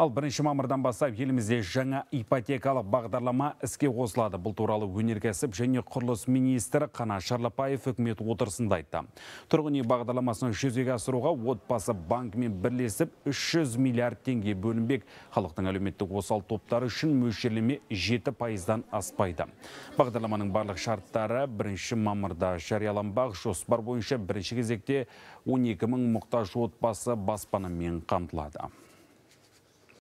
Ал бірінші мамырдан бастап елімізде жаңа ипотекалық бағдарлама іске қосылады. Бұл туралы өнеркәсіп және құрылыс министрі Қана Шарлапаев үкімет отырысында айтты. Тұрғын үй бағдарламасын жүзеге асыруға отбасы банкмен бірлесіп 300 миллиард теңге бөлінбек. Халықтың әлеуметтік осал топтары үшін мөлшерлеме 7 пайыздан аспайды. Бағдарламаның барлық шарттары бірінші мамырда жарияланбақ жоспар бойынша бірінші кезекте 12 мың мұқтаж отбасы баспанамен қамтылады.